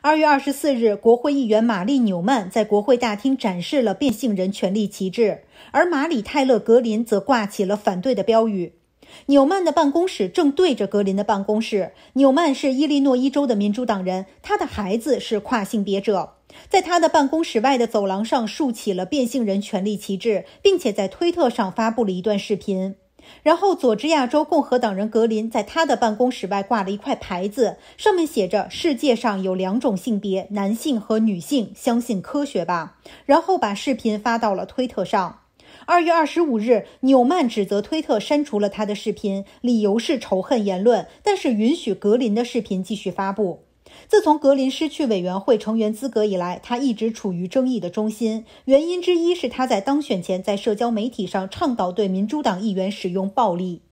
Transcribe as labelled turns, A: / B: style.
A: 二月二十四日，国会议员玛丽纽曼在国会大厅展示了变性人权利旗帜，而马里泰勒格林则挂起了反对的标语。纽曼的办公室正对着格林的办公室。纽曼是伊利诺伊州的民主党人，他的孩子是跨性别者，在他的办公室外的走廊上竖起了变性人权利旗帜，并且在推特上发布了一段视频。然后，佐治亚州共和党人格林在他的办公室外挂了一块牌子，上面写着“世界上有两种性别，男性和女性，相信科学吧。”然后把视频发到了推特上。二月二十五日，纽曼指责推特删除了他的视频，理由是仇恨言论，但是允许格林的视频继续发布。自从格林失去委员会成员资格以来，他一直处于争议的中心。原因之一是他在当选前在社交媒体上倡导对民主党议员使用暴力。